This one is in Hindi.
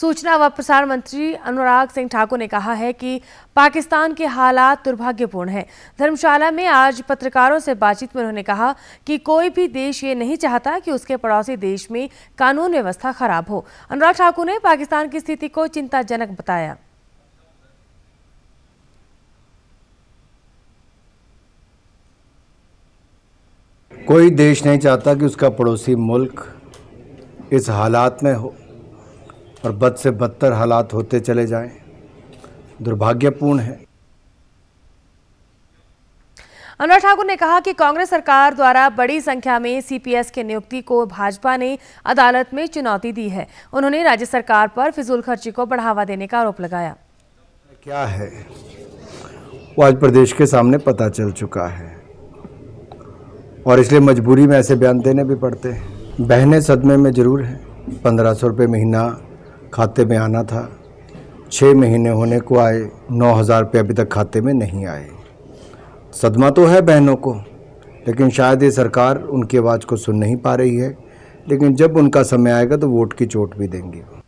सूचना व प्रसारण मंत्री अनुराग सिंह ठाकुर ने कहा है कि पाकिस्तान के हालात दुर्भाग्यपूर्ण हैं धर्मशाला में आज पत्रकारों से बातचीत में उन्होंने कहा कि कोई भी देश ये नहीं चाहता कि उसके पड़ोसी देश में कानून व्यवस्था खराब हो अनुराग ठाकुर ने पाकिस्तान की स्थिति को चिंताजनक बताया कोई देश नहीं चाहता कि उसका पड़ोसी मुल्क इस हालात में हो और बद से बदतर हालात होते चले जाएं दुर्भाग्यपूर्ण है अनुराग ठाकुर ने कहा कि कांग्रेस सरकार द्वारा बड़ी संख्या में सीपीएस के नियुक्ति को भाजपा ने अदालत में चुनौती दी है उन्होंने राज्य सरकार पर फिजूल खर्ची को बढ़ावा देने का आरोप लगाया क्या है वो आज प्रदेश के सामने पता चल चुका है और इसलिए मजबूरी में ऐसे बयान देने भी पड़ते हैं बहने सदमे में जरूर है पंद्रह सौ रुपये महीना खाते में आना था छः महीने होने को आए नौ हज़ार रुपये अभी तक खाते में नहीं आए सदमा तो है बहनों को लेकिन शायद ये सरकार उनकी आवाज़ को सुन नहीं पा रही है लेकिन जब उनका समय आएगा तो वोट की चोट भी देंगे